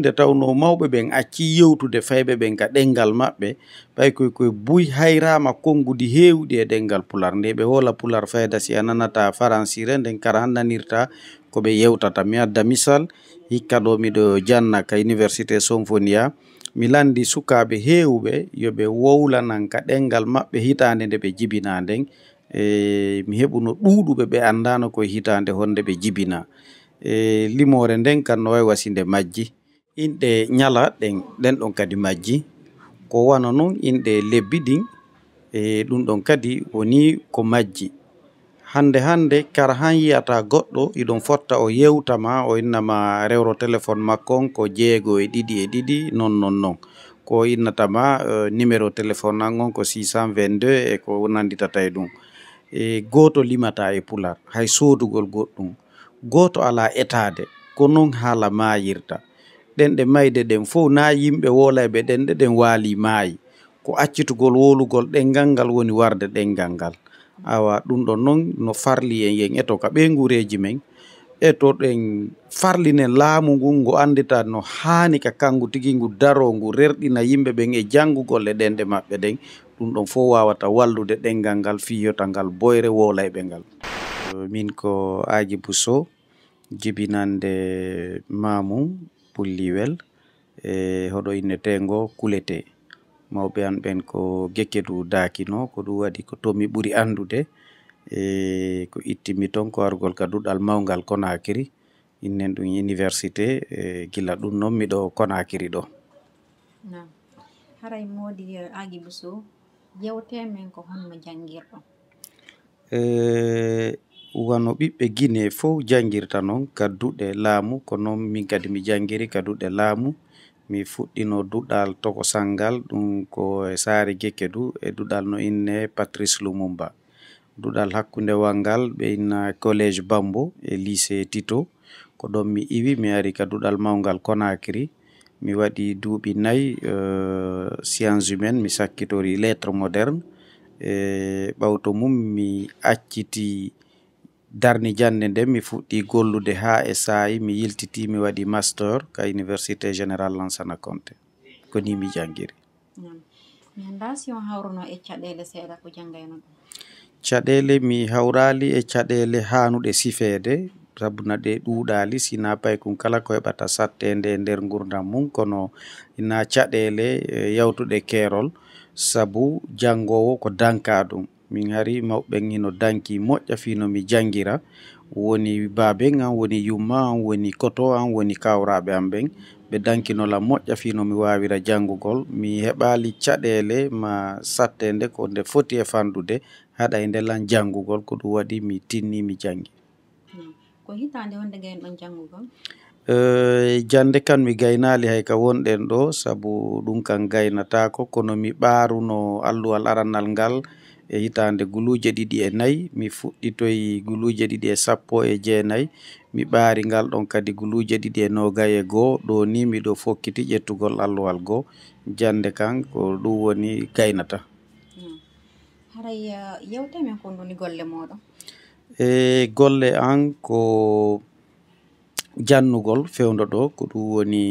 nde tawno mawɓe ɓen acci yewtude fayɓe ɓen ka ɗengal maɓɓe ɓay koye koye buy hayrama konngude heewɗi e ɗengal pular nde ɓe hoola pular fayda si a nanata faransire nden kara hannanirta ko ɓe yewtata mi adda misal hikka ɗo miɗo janna ka université symphonia mi landi sukaɓe heewɓe yoɓe wowlanan ka ɗengal maɓɓe hitande nde ɓe jibina nden e mi heɓuno ɗuuɗuɓe ɓe anndano koye hitande honde ɓe jibina e limore nden kam no wawi wasinde majji inɗe ñala ɗen ɗen ɗon kadi majji ko wana noon inɗe lebbi ɗin e ɗum ɗon kadi woni ko majji hande hande kara han yiyata goɗɗo iɗon fotta o yewtama o innama rewro téléphone makkon ko jeego e ɗiɗi e ɗiɗi non non non ko innatama e, numéro téléphone angon ko 622 e ko nanditata e ɗum e goto limata e pular hay sodugol goɗɗum goto ala etade ko noon haala mayirta ɗen ɗe mayde ɗen fof naa yimɓe wolayɓe ɗen ɗe ɗen waali maayi ko accitugol wolugol ɗenngal ngal woni warde ɗenngal ngal awa ɗum ɗon noon no farli en yen eto ka ɓeengureeji men e to ɗen farlinen laamu ngun ngu anndita no haani ka kanngu tigi ngu daro ngu rerɗina yimɓe ɓen e janngugolle ɗen ɗe maɓɓe ɗen ɗum ɗon fof waawata wallude ɗenngal ngal fiyota ngal boyre wolayɓe ngal min ko aji bouso jibinande maamum pulliwel e hoɗo innetego kulete mawɓe anɓen ko Gekedu Daakino ko ɗum waɗi ko tomi mi ɓuri e ko ittimi ton ko wargol ka duɗal mawgal Konakiri innen ɗum université e gila ɗum noon miɗo Konakiri ɗo haray moodi agi buso yewte men ko honno jangirɗo e, wano ɓiɓɓe guine fof jangirta noon gadduɗe laamu ko noon min kadi mi jangiri gadduɗe laamu mi fuɗɗino duɗal tokosal ngal ɗum ko e saare gekke du e duɗal no inne patrice lumumba duɗal hakkunde walngal ɓeinna collége bambo e lycée tito ko ɗon mi iwi mi ari ka duɗal mawngal conacri mi waɗi duuɓi nayi euh, science humaine mi sakkitori lettre moderne e ɓawto mum mi acciti darni jande nde mi fuɗɗi gollude ha e saayi mi yiltiti mi waɗi master ka université général lansana conté ko ni mi jangiri mi e mi haurali e caɗele hanuɗe sifeede sabuna ɗe ɗuuɗali sina pay kun kala ko heɓata sattende e nder gurdam mum kono ina caɗele e yawtuɗe keerol sabu jangowo ko danka ɗum min hari mawɓe ino danki moƴƴa fino mi janngira woni baabe an woni yumma an woni koto an woni kawraɓe am ɓen ɓe dankinola moƴƴa fino mi wawira janngugol mi heɓali caɗele ma sattede ko nde foti e fandude haɗa e ndelan janngugol ko ɗum waɗi mi tinni mi janngi eh, jannde kan mi gaynali hay ka wonɗen ɗo sabu ɗum kan gaynatako kono mi ɓaruno alluwal arannal ngal e hitande guluje ɗiɗi e nayyi mi fuɗɗitoyi guluje ɗiɗi e sappo e jeenayyi mi ɓaari ngal ɗon kadi guluje ɗiɗi e noga e goho ɗo ni miɗo fokkiti ƴettugol alluwal goho jannde kan ko ɗum woni gaynata hmm. haray eh, yewte men ko ndoni golle moɗon e golle an ko jannugol fewdo ɗo ko ɗum woni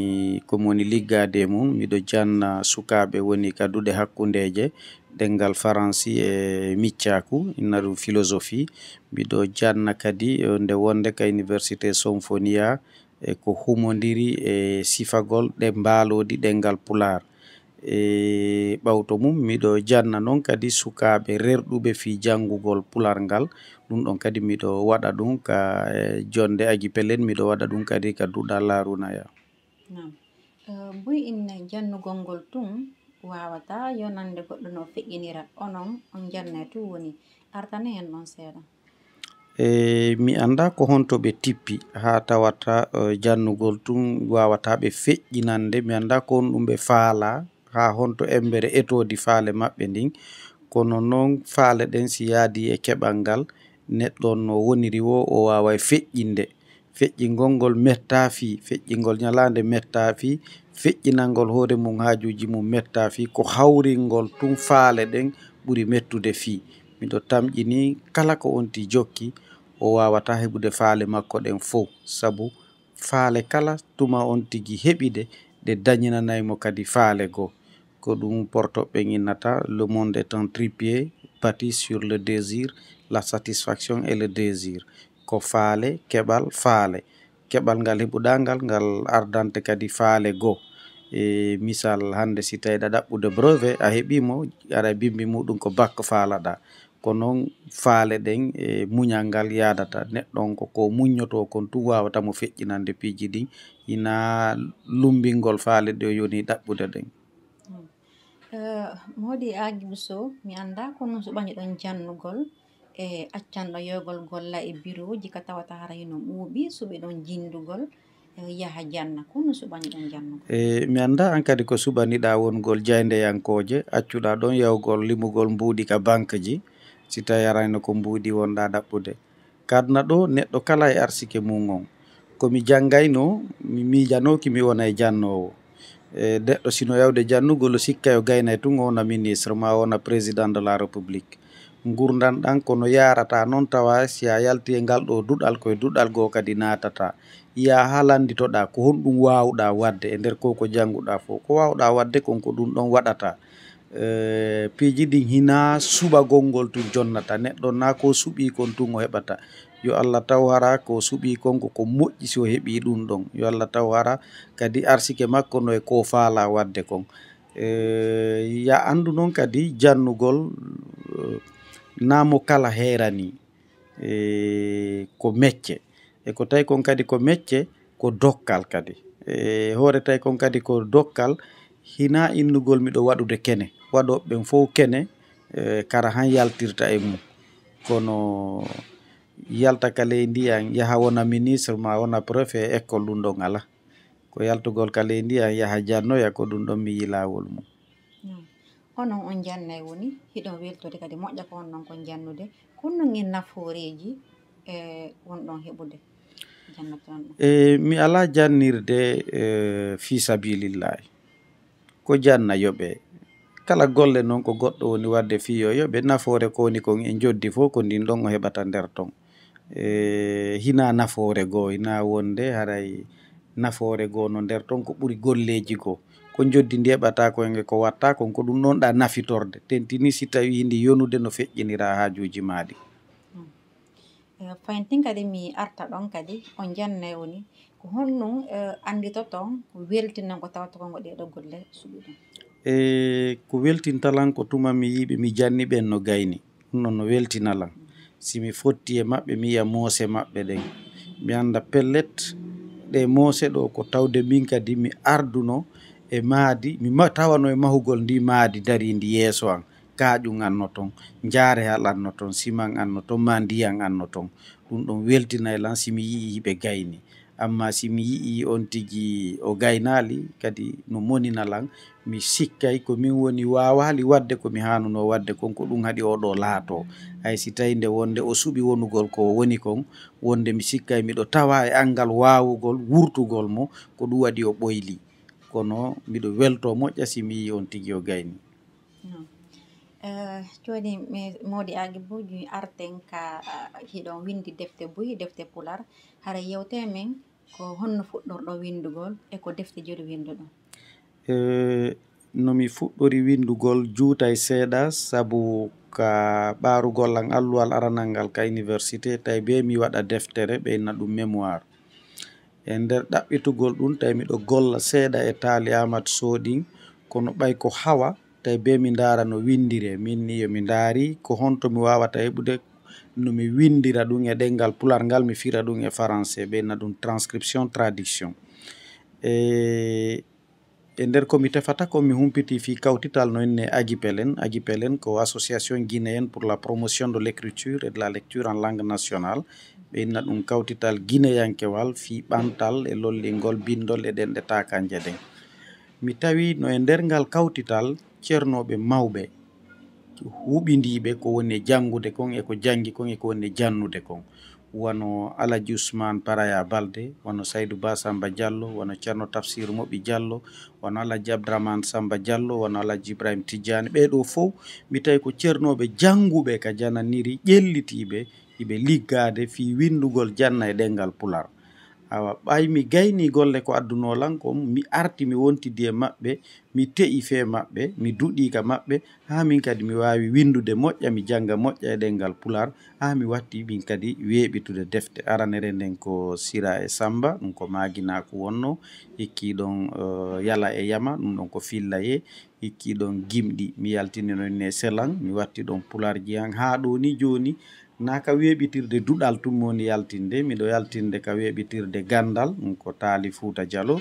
komi woni liggade mum miɗo janna sukaɓe woni kadude hakkudeje dengal faransi e miccaku inna ɗum philosophie mbiɗo janna kadi e nde wonde ka université somphonia e ko humodiri e sifagol ɗe mbalodi ɗengal pular e ɓawto mum miɗo janna noon kadi sukaɓe rerɗuɓe fi jangugol pular ngal ɗum ɗon kadi miɗo waɗa ɗum ka e jonde agi pellen miɗo waɗa ɗum kadi ka duɗa larunaya boy in jannugol ngol ɗum wawata yo nande goɗɗo no feƴƴinira onon on jannay tu woni artane hen ɗon seeɗa e mi anda ko honto ɓe tippi ha tawata e, jannugol tun wawata ɓe feƴƴinande mi anda ko hon ɗum ɓe faala ha honto embere etodi faale maɓɓe ndin kono noon faale ɗen si yaadi e keɓal ngal neɗɗo no woniri wo o wawa feƴƴinde feƴƴingol ngol mettaafi feƴƴingol ñalaande mettaafi feƴƴinalngol hoore mum haajuuji mum mettaafi ko hawringol tun faale ɗen ɓuri mettude fii miɗo tamƴini kala ko onti jokki o waawata heɓude faale makko ɗen fof sabu faale kala tuma on tigi heɓide ɗe dañinanaymo kadi faale goo ko ɗum portoɓe innata le monde est un tripier bati sur le désir la satisfaction et le désir ko faale kebal faale kebal ngal heɓuɗangal ngal ardante kadi faale go e misal hande si tawi ɗa ɗaɓɓude brevet a heɓimo ara bimbi muɗum ko bac faalaɗa ko noon faale den e muñal ngal yadata neɗɗo ko koko muñoto kon tu wawata mo fejjinande piji di ina lumbingol faale de yoni ɗaɓɓude ɗen mo mm. woodi eh, agi buso, mi anda ko noon so ɓañi jannugol e eh, yogol gol la e biroji ka tawa tahara hino ɓuuɓi suɓe ɗon jindugol eh, yaha janna kono subani don jannugo e eh, mi anda an kadi ko suɓaniɗa wongol jayndeyankoje accuɗa don yewgol limugol mbuuɗi ka banque ji si tawi arano ko mbuuɗi wonɗa dabude kadna do neddo kala e arsike mum komijanggai no jangayno mi ki mi wona e jannowo e neɗɗo sino yawde jannugol o sikka yo gayna e na ministre ma wona president de la republique gurdan dan kono yarata non tawa si a yalti e ngal ɗo duɗal koye duɗal goo kadi natata ya halanditoɗa ko honɗum wawɗa wadde e nder ko ko janguɗa fo ko wawɗa wadde konko ɗum ɗon waɗata eh, piiji ɗin hina suɓa gongol tun jonnata neɗɗo na ko suɓi kon tun o heɓata yo allah taw hara ko suɓi konko ko moƴƴi heɓi ɗum ɗon yo allah taw hara kadi arsike makko no e ko faala wadde kon eh, ya andu noon kadi jannugol eh, namo kala herani e, ko mecce e ko tawi kon kadi ko mecce ko dokkal kadi e hoore tawi kon kadi ko dokkal hina innugol miɗo waɗude kene waɗoɓeɓen fof kene e, kara han yaltirta e mum kono yalta ka ley e ndiyan yaha wona ministre ma wona préfet école ɗum ɗon ala ko yaltugol ka ley e ndiyan yaha jannoya ko ɗum ɗon mi yi laawol mum onon on jannay woni hiɗon weltude kadi moƴƴa ko onnon kon jannude konnon en nafooreeji e wonɗon heɓude jannatoon e mi alaa jannirde e, fii sabilillahi ko jannayoɓe kala golle noon ko goɗɗo woni wadde fiiyo yoɓe nafoore ko woni kon en joddi fof ko ndin ɗon o heɓata nder ton e hina nafoore goo hina wonde haray nafoore goo no nder ton ko ɓuri golleeji goo ko joddindi heɓata e ko e ko watta kon ko ɗum noon ɗa nafitorde tentini si tawi hindi yonude no feƴƴinira hajuji maaɗi mm. eh, fayin kadi mi arta ɗon kadi on janna woni ko honɗum eh, annditoton weltinan ko tawata ko ɗeɗo golle suɓi e eh, ko weltintalan ko tuma mi yiɓe mi janni ɓen no gayni ɗum noon no weltinalan simi fotti e maɓɓe mi yiya moose maɓɓe ɗen mi anda pellet ɗe moose ɗo ko tawde min kadi mi arduno e maadi mi tawano e mahugol ndi maadi dari ndi yeeso an kaƴum anno ton njaare hal anno ton siman anno ton ma ndiyan anno ton ɗum ɗon weltina e lan simi yii ɓe gayni amma simi yii on tigi o gaynali kadi no moninalan mi sikkay komin woni wawali wadde komi hanuno wadde kon ko ɗum haɗi oɗo laato hay si tawi nde wonde o suɓi wonugol ko woni kon wonde mi sikkay miɗo tawa e angal wawugol wurtugol mo ko ɗum waɗi o ɓoyli kono mido welto mo si mi yi on tigi o gayni joni eh, modi agi buji arten ka eh, hiɗon windi defte buyi defte pular hara yewte men ko honno windu gol e ko defte jori winduɗon eh, nomi fuɗɗori windugol juuta e seeɗa sabu ka baru golang alluwal aranal ngal ka universite tawi be mi wada deftere na dum mémoire e nder ɗaɓɓitugol ɗum tawi miɗo golla seeɗa e taali amat soɗin kono ɓay ko hawa tawi be mi ndara no windire min ni yomi ndaari ko honto mi wawata heɓude nomi windira ɗum e ɗengal pular ngal mi fira ɗum e français ɓenna ɗum transcription traduction e e nder komi tefata ko mi humpiti fi kawtital no inne agipelen agipelen ko association guinéen pour la promotion de l' écriture et de la lecture en langue nationale inna ɗum kawtital guineyankewal ɓantal e lollingol bindol eɗen ɗe takanje ɗen mi tawi no e nder ngal kawtital ceernoɓe mawɓe huɓidiɓe ko woni e jangude kon eko jangi kon e ko woni e jannude kon wono alaji ousmane paraya balde wono saydou ba samba diallo wono ceerno tafsir moɓi diallo wono alaji abdrahmane samba diallo wono alaji ibrahima tidiane ɓeɗo fof mi tawi ko ceernoɓe janguɓe ka jananiri ƴellitiɓe iɓe liggade fi windugol janna e ɗengal pular awa ɓay mi gayni golle ko adduno lanko mi arti mi wontidi e maɓɓe mi te'i fe maɓɓe mi duɗika maɓɓe ha min kadi mi wawi windude moƴƴa mi janga moƴƴa e ɗengal pular ha mi watti min kadi weɓitude defte aranere nden ko sira e samba ɗum ko maginako wonno hikkiɗon eh, yala e yama ɗum ɗon ko fillaye hikkiɗon gimɗi mi yaltinino ne selan mi watti ɗon pularji han ha ɗo ni joni na ka weɓitirde duɗal tum woni yaltinde miɗo yaltinde ka weɓitirde gandal ɗum ko taali fuuta dialo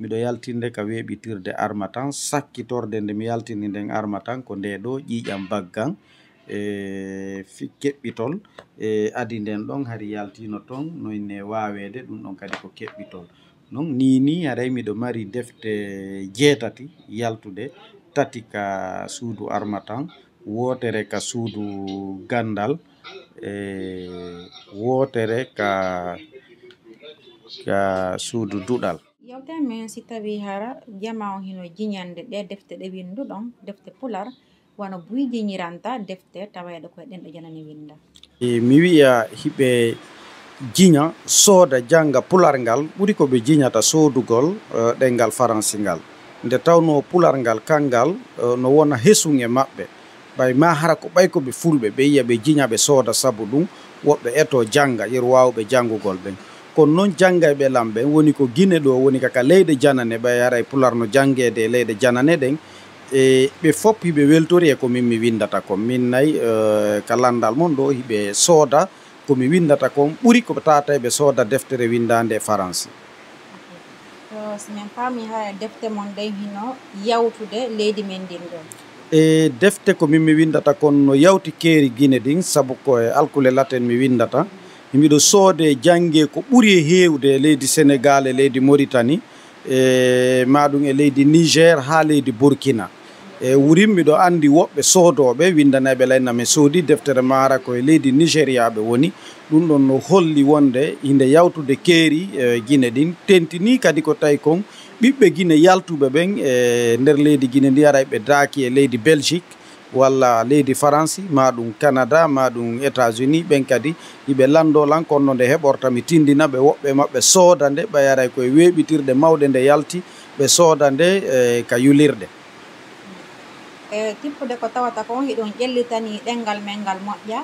miɗo yaltinde ka weɓitirde armatan sakkitorde nde mi yaltini nden armatan ko nde ɗo ƴiƴam baggan e keɓɓitol e adi nden hari yaltino ton noyne wawede ɗum ɗon kadi ko keɓɓitol non ni ni haray miɗo mari defte jeetati yaltude tati ka suudu armatan wotere ka suudu gandal Eh, wotere eh, ka ka suudu duɗal yewtere min si tawi hara jama o hino jiñande de defte ɗe winduɗon defte pular wana buy jiñiranta defte taweɗe koye den ɗo janani winda e eh, mi wiya hiɓe jiña soda janga pular ngal ɓuri ko ɓe jiñata soodugol ɗengal faransi ngal nde tawno pular ngal kangal no wona hesung e be. ɓay ma hara ko ɓay koɓe fulɓe ɓe yiya ɓe jiña ɓe sooda sabu ɗum woɓɓe eto janga yer wawɓe jangugol ɓen kono noon janga e ɓe lam ɓen woni ko guine ɗo woni kaka leyde janane ɓa hara e pularno janguede e leyde janane ɗen e ɓe fop hiɓe weltori e komin mi windata kon min nayi eh, ka landal moon ɗo hiɓe sooda komi windata kon ɓuri ko tata ɓe sooda deftere windande e françai somin paami ha defte mon dayhino yawtude leydi men ndin ɗon e defte ko min mi windata kon no yawti keeri guine ɗin sabu ko e alkule laten mi windata mbiɗo soode jangge ko ɓuri e heewde e leydi sénégal e leydi maritani e maɗum e leydi niger ha leydi burkina e wurin miɗo andi woɓɓe soodoɓe windaneɓe layna mi soodi deftere mara koye leydi nigériaɓe woni ɗum ɗon no holli wonde inde yawtude keeri e guine ɗin tentini kadi ko tawi kon ɓiɓɓe guine yaltuɓe ɓen e nder leydi guine ndi ara ɓe daaki e leydi belgique walla leydi france ma ɗum canada ma ɗum états unis ɓen kadi yiɓe lando lan konno nde heɓorta mi tindina ɓe woɓɓe maɓɓe sooda nde ɓe yaray koye weɓitirɗe mawɗe nde yalti ɓe sooda nde e ka yulirɗe e tippude ko tawata kon hiɗum ƴellitani ɗengal men ngal moƴƴa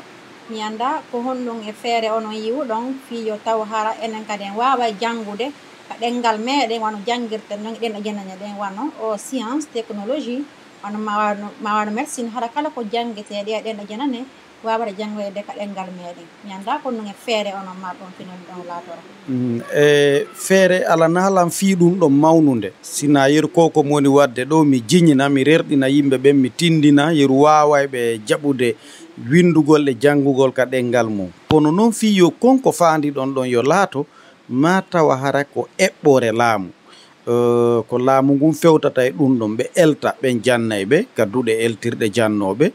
mi annda ko honɗum e feere onon yiwuɗon fiyo taw hara enen kadi en wawa janngude a ɗengal meɗen wano jangirte noon ɗen a jenaña ɗen wano o science technologie wano mawano mawano médecine haɗa kala ko jangeteɗe a ɗen a jenane wawata jangoyede ko ɗengal meɗen mi anda ko non mm, e feere onon marɗon finoni ɗon latoro e feere alanahalan fiɗum ɗo mawnude sina yeru ko ko mwoni wadde ɗo mi jiñina mi rerɗina yimɓe ɓen mi tindina yeru wawayɓe jaɓude windugol e jangugol ka ɗengal mum kono noon fi yo konko fandi ɗon ɗon yo laato ma tawa hara ko eɓɓore laamu ko laamu ngun fewtata e ɗum ɗon ɓe elta ɓen jannay ɓe gadduɗe eltirɗe jannoɓe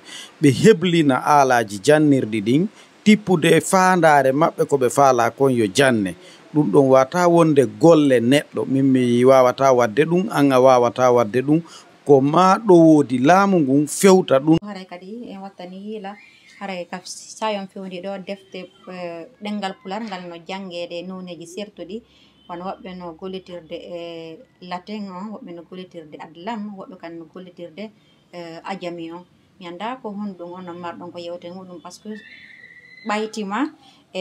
ɓe heblina aalaji jannirɗi ɗin tippude faandare maɓɓe ko ɓe faala kon yo janne ɗum ɗon wata wonde golle neɗɗo min mi wawata wadde ɗum an a wawata wadde ɗum ko ma ɗo woodi laamu ngun fewta ɗum haray e ka sayom fewndi ɗo defte ɗengal e, pular ngal no jangede noneji sertuɗi wono woɓɓe no gollitirde e latin o woɓɓe no gollitirde adlam woɓɓe kan no gollitirde e, ajami on mi annda ko honɗum on no marɗon ko yewte muɗum par ce que ɓaytima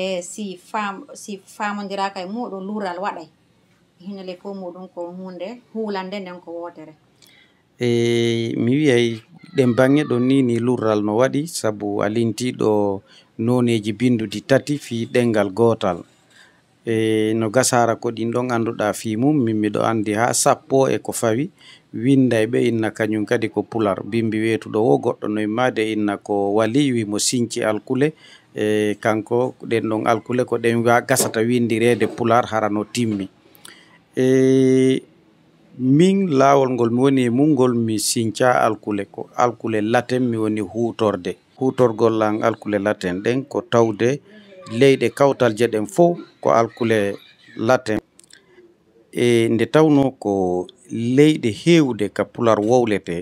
e si fam si famodiraka e muɗum lural waɗay hinele fof muɗum ko hunde hulande nden ko wotere e mi wiyay ɗen bange ɗo ni ni lurral no waɗi sabu alintiɗo noneji binduɗi tati fi ɗengal gotal e no gasara ko ɗin ɗon anduɗa fi mum min miɗo andi ha sappo e ko fawi winday ɓe inna kañum kadi ko pular bimbi wetuɗo wo goɗɗo noye made inna ko wali mo sinci alkule e kanko ɗen ɗon alkule ko ɗen gasata windirede pular hara no timmi e min laawol ngol mi woni e mum ngol mi sinca alkule ko alkule latin mi woni huutorde huutorgol an alkule latin ɗen ko tawde leyɗe kawtal je ɗen fof ko alkule latin e nde tawno ko leyɗe heewde ka pular wowlete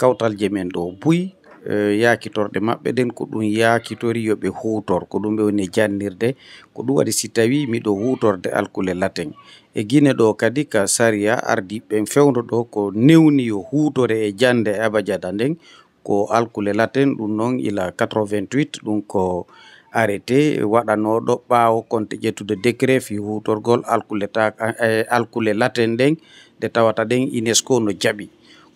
kawtal je men ɗo buy Eh, yakitorde maɓɓe nden ko ɗum yakitori yo ɓe hutor ko ɗum ɓe woni jannirde ko ɗum waɗi si tawi miɗo hutorde alkule latin e guine ɗo kadi ka saria ardiɓɓen fewdo ɗo ko newni yo hutore e jande e abajada nden ko alkule latin ɗum noon ila 88 ɗum ko arrêté waɗanoɗo ɓawo konte ƴettude décret fi hutorgol alkule ta eh, alkule latin nden nde tawata ɗen unesco no jaaɓi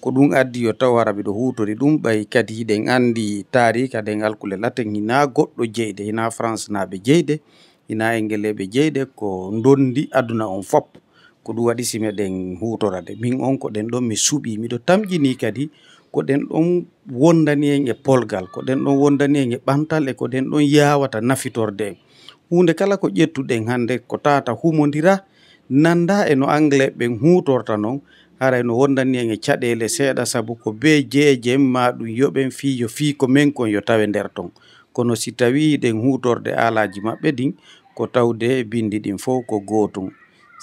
ko ɗum addi yo taw haraɓe ɗo hutori ɗum ɓay kadi hiɗen andi tarika nden alkule laten hina goɗɗo jeyde hina france naɓe jeyde hina engeleɓe jeyde ko dondi aduna on fop ko ɗum waɗi simeɗen hutorade min on ko ɗen ɗon mi suuɓi miɗo tamƴini kadi ko ɗen ɗon wondani en e polgal ko ɗen ɗon wondani en e ɓantal e ko ɗen ɗon yawata nafitorde en hunde kala ko ƴettuɗen hande ko tata humodira nanda e no engleɓe ɓen hutorta noon aray no wondanni en e caɗele seeɗa saabu ko be jeejen ma ɗum yoɓen fiijo fii ko men kon yo tawe nder ton kono si tawi ɗen hutorde alaji maɓɓe ɗin ko tawde bindi ɗin fof ko gotum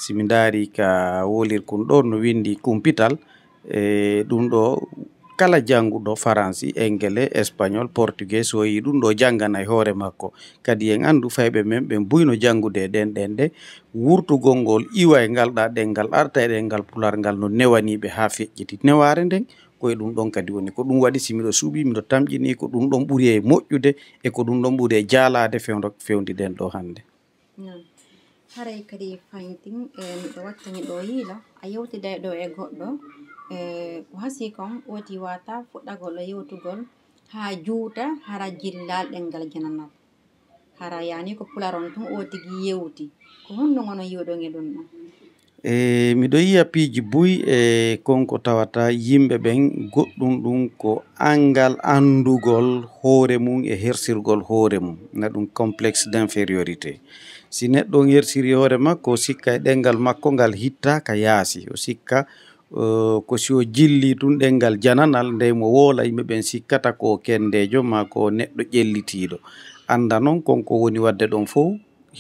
simi daari ka wolirkun ɗo no windi kumpital e ɗum ɗo kala do faransi engele espagnol portugais so yi do ɗo jangana e hore makko kadi en andu fayɓe men ɓe buyno jangude e ɗen ɗen ɗe wurtugol ngol iwa e ngalɗa ɗengal arta e ɗengal pular ngal no newaniɓe ha feƴƴiti neware nden koye ɗum ɗon kadi woni ko ɗum waɗi si miɗo suuɓi miɗo tamƴini ko ɗum ɗon ɓuri e moƴƴude e ko ɗum ɗon ɓuri e jaalade fewdo fewdiɗen ɗo hannde ya. haray kadi faytin eh, miɗo wattani ɗo yiila a yewtida e ɗo e goɗɗo hasikon e, woti wata fuɗɗagol o yewtugol ha juuta hara jillal ɗengal jananal hara yani ko pularon tun o tigi yewti ko hunde gono yiwɗoge ɗum ɗon e miɗo yiya piiji buy e konko tawata yimɓe ɓen goɗɗum ɗum ko angal andugol hoore mum e hersirgol hoore mum na ɗum complexe d' infériorité si neɗɗo hersiri hoore makko o sikka e ɗengal makko ngal hitta ka yaasi o sikka Eh, ko sio jilli tun ɗelngal jananal nde mo woola yimɓe ɓen sikkata ko kendejo ma ko neɗɗo ƴellitiiɗo annda noon konko woni wadde ɗon fo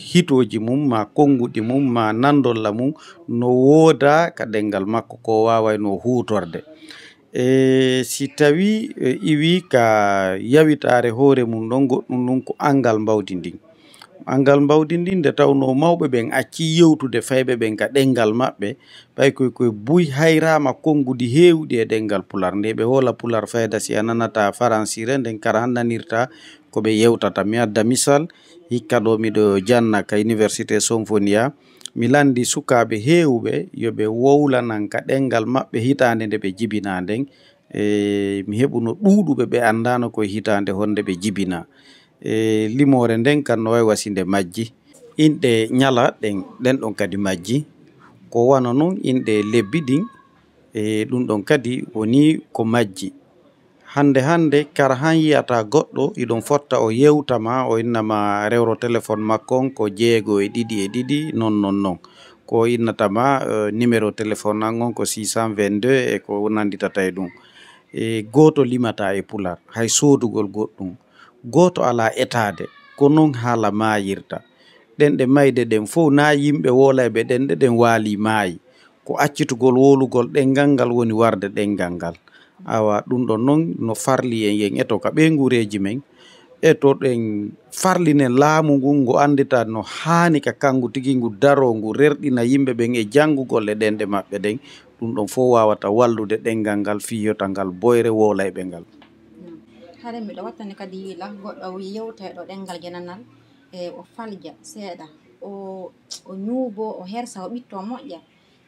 hitoji mum ma konnguɗi mum ma nandolla mum no wooda ka ɗelngal makko ko wawayno huutorde e si tawi e iwi ka yawitare hoore mum ɗon goɗɗum ɗum ko angal mbawdi ndin angal mbawdi ndi nde tawno mawɓe ɓen acci yewtude fayɓe ɓen ka ɗengal maɓɓe ɓay koye koye buy hayrama konngudi heewɗi e ɗengal pular nde ɓe hoola pular fayda si a nanata faransire nden kara hannanirta ko ɓe yewtata mi adda misal hikka ɗo miɗo janna ka université somfonia mi landi sukaɓe heewɓe yoɓe wowlanan ka ɗengal maɓɓe hitande nde ɓe jibina nden e mi heɓuno ɗuuɗuɓe ɓe anndano koye hitande honde ɓe jibina e limore nden kan no wawi wasinde majji inɗe ñala ɗen ɗen ɗon kadi majji ko wana noon inɗe lebbi ɗin e ɗum ɗon kadi woni ko majji hande hande kara han yiyata goɗɗo iɗon fotta o yewtama o innama rewro téléphone makkon ko jeego e ɗiɗi e ɗiɗi non non non ko innatama e, numéro téléphone angon ko 622 e ko nanditata e ɗum e goto limata e pular hay sodugol goɗɗum goto ala etade ko noon haala mayirta ɗen ɗe mayde ɗen fo na yimɓe wolayɓe ɗen ɗe ɗen wali maayi ko accitugol wolugol ɗengal ngal woni warde ɗengal ngal awa ɗum ɗon noon no farli en yen eto ka ɓeygureji men e to ɗen farlinen laamu ngun ngu andita no hani ka kanngu tigi ngu daro ngu rerɗina yimɓe ɓen e janngugol e ɗen ɗe maɓɓe ɗen ɗum ɗon fo wawata wallude ɗengal ngal fiyota ngal boyre wolayɓe ngal hare miɗo wattani kadi yiila goɗɗo yewteɗo ɗengal genanal e o falja seeɗa o o ñuubo o hersa o ɓitto moƴƴa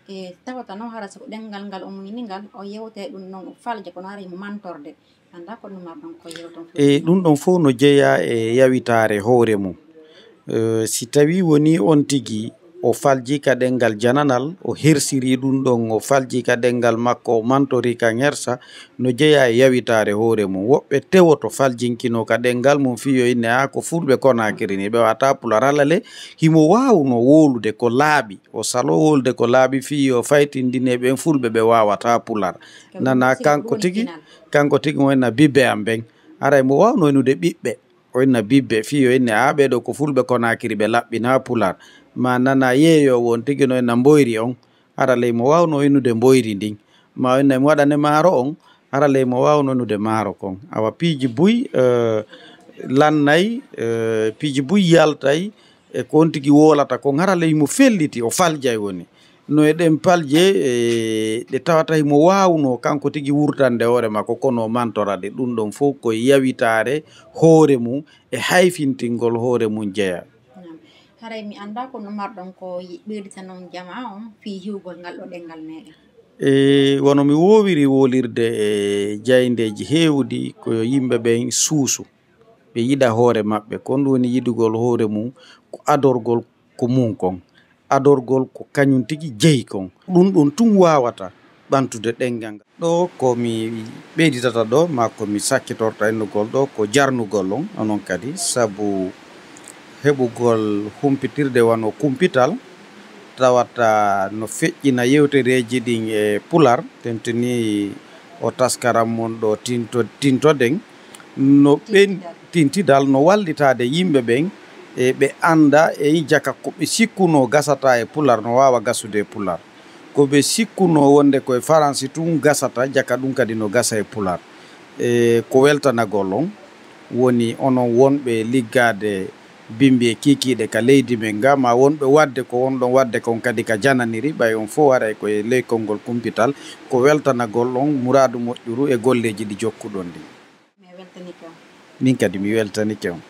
e tawata noon hara soko ɗengal ngal o muyni ngal o yewte ɗum noon o falja kono hara e mo mantorde anda ko ɗum arɗon ko yewton e ɗum ɗon fof no jeeya e yawitare hoore mum e, si tawi woni on tigi o falji ka dengal jananal o hirsiri ɗum ɗon o falji ka dengal makko o mantori ka gersa no jeeya e yawitare hoore mum woɓɓe tewo to faljinkino dengal mum fiyo inne ha ko fulɓe konakirini ɓe wata pular alale himo wawno wolude ko laaɓi o salo wolude ko laaɓi fiyo faytindine ɓen fulɓe ɓe wawata pular nana kanko tigi kanko tigi mo enna bibbe am ɓen aray mo wawno enude ɓiɓɓe o enna bibbe fiyo enne a ɓeɗo ko fulɓe konakiri ɓe laɓɓina pular ma nana ye yo won tigino na mboiri on ara le mo wauno inu de mboiri ding ma en ne mwada ne maro on ara le mo wauno inu de maro kon awa piji bui uh, lan nai uh, piji bui yaltai e eh, konti ki wola ta kon ara le mo felliti o falja woni no eden palje e eh, de tawata mo wauno kanko tigi wurtande hore mako kono mantora de dum don fo ko yawitare hore mu e eh, haifintingol hore mu jeya tara mi annda ko numarɗon ko ɓeyditanon jama on fi hiwgol ngal ɗo ɗengal meɗen e wono mi wowiri wolirde e jayndeji heewdi ko yimɓe ɓen suusu ɓe yiɗa hoore maɓɓe kon woni yiɗugol hoore mum ko adorgol ko mum kon adorgol ko kañum tigi jeyi kon ɗum ɗon tun wawata ɓantude ɗengal ngal ɗo komi ɓeyditata ɗo ma komi sakkitorta endugol ɗo ko jarnugol on onon kadi sabu heɓugol humpitirde wano kumpital tawata no feƴƴina yewtereji ɗin e eh, pular tentini o taskaram mon ɗo tinto tintoden no ɓen tintidal no wallitade yimɓe ɓen e eh, ɓe anda e eh, jaka ko sikkuno gasata e pular no wawa gasude e pular ko sikkuno wonde koye faransi tun gasata jaka ɗum kadi no gasa e pular e ko weltanagol on woni onon wonɓe liggade bimbi e kikiɗe ka leydi men nga ma wonɓe wadde ko wonɗon wadde kon kadi ka jananiri ɓay on fof waray koye ley konngol kumpital ko weltanagol on muradu moƴƴuru e golleji ɗi jokkuɗon ndi min kadi mi weltanike on